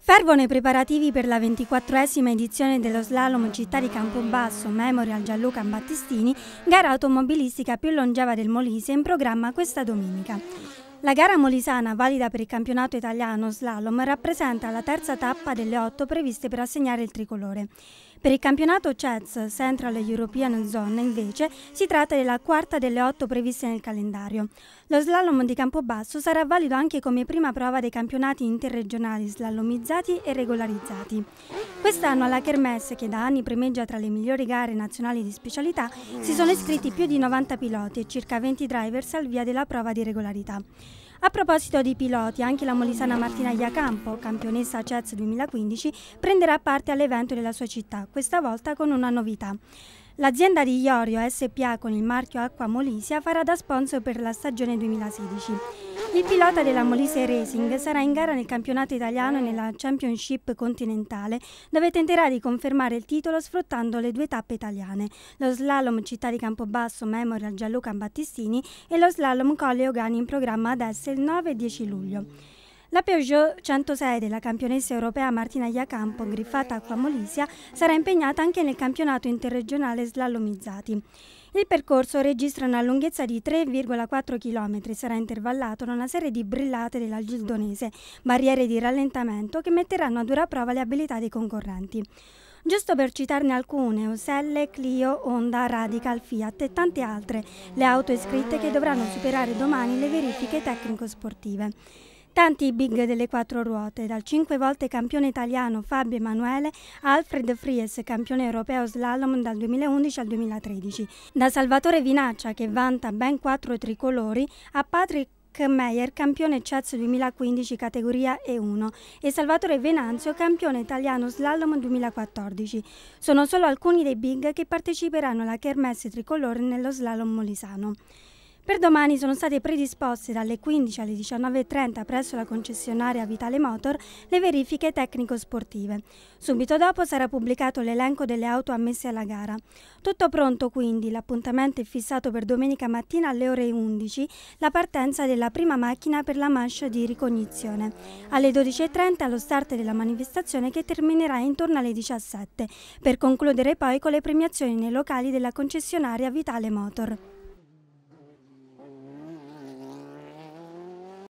Fervono i preparativi per la 24esima edizione dello slalom Città di Campobasso Memorial Gianluca Battistini, gara automobilistica più longeva del Molise in programma questa domenica. La gara molisana, valida per il campionato italiano slalom, rappresenta la terza tappa delle otto previste per assegnare il tricolore. Per il campionato CETS Central European Zone invece si tratta della quarta delle otto previste nel calendario. Lo slalom di Campobasso sarà valido anche come prima prova dei campionati interregionali slalomizzati e regolarizzati. Quest'anno alla Kermesse, che da anni primeggia tra le migliori gare nazionali di specialità, si sono iscritti più di 90 piloti e circa 20 drivers al via della prova di regolarità. A proposito di piloti, anche la molisana Martina Iacampo, campionessa CEZ 2015, prenderà parte all'evento della sua città, questa volta con una novità. L'azienda di Iorio SPA con il marchio Acqua Molisia farà da sponsor per la stagione 2016. Il pilota della Molise Racing sarà in gara nel campionato italiano e nella Championship continentale, dove tenterà di confermare il titolo sfruttando le due tappe italiane, lo slalom Città di Campobasso Memorial Gianluca Battistini e lo slalom Colle Ogani in programma ad Esse il 9 e 10 luglio. La Peugeot 106 della campionessa europea Martina Iacampo, griffata a Quamolisia, sarà impegnata anche nel campionato interregionale slalomizzati. Il percorso registra una lunghezza di 3,4 km e sarà intervallato da una serie di brillate della Gildonese, barriere di rallentamento che metteranno a dura prova le abilità dei concorrenti. Giusto per citarne alcune, Oselle, Clio, Honda, Radical, Fiat e tante altre, le auto iscritte che dovranno superare domani le verifiche tecnico-sportive. Tanti i big delle quattro ruote, dal cinque volte campione italiano Fabio Emanuele a Alfred Fries, campione europeo slalom dal 2011 al 2013, da Salvatore Vinaccia che vanta ben quattro tricolori a Patrick Meyer, campione CEZ 2015 categoria E1 e Salvatore Venanzio, campione italiano slalom 2014. Sono solo alcuni dei big che parteciperanno alla Kermesse Tricolore nello slalom molisano. Per domani sono state predisposte dalle 15 alle 19.30 presso la concessionaria Vitale Motor le verifiche tecnico-sportive. Subito dopo sarà pubblicato l'elenco delle auto ammesse alla gara. Tutto pronto quindi, l'appuntamento è fissato per domenica mattina alle ore 11, la partenza della prima macchina per la manche di ricognizione. Alle 12.30 lo start della manifestazione che terminerà intorno alle 17, per concludere poi con le premiazioni nei locali della concessionaria Vitale Motor.